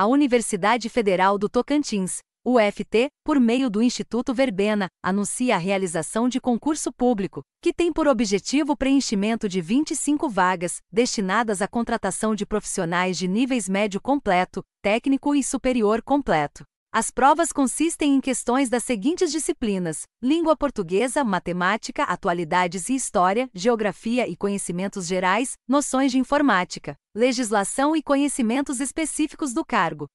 a Universidade Federal do Tocantins, UFT, por meio do Instituto Verbena, anuncia a realização de concurso público, que tem por objetivo o preenchimento de 25 vagas, destinadas à contratação de profissionais de níveis médio completo, técnico e superior completo. As provas consistem em questões das seguintes disciplinas: língua portuguesa, matemática, atualidades e história, geografia e conhecimentos gerais, noções de informática, legislação e conhecimentos específicos do cargo.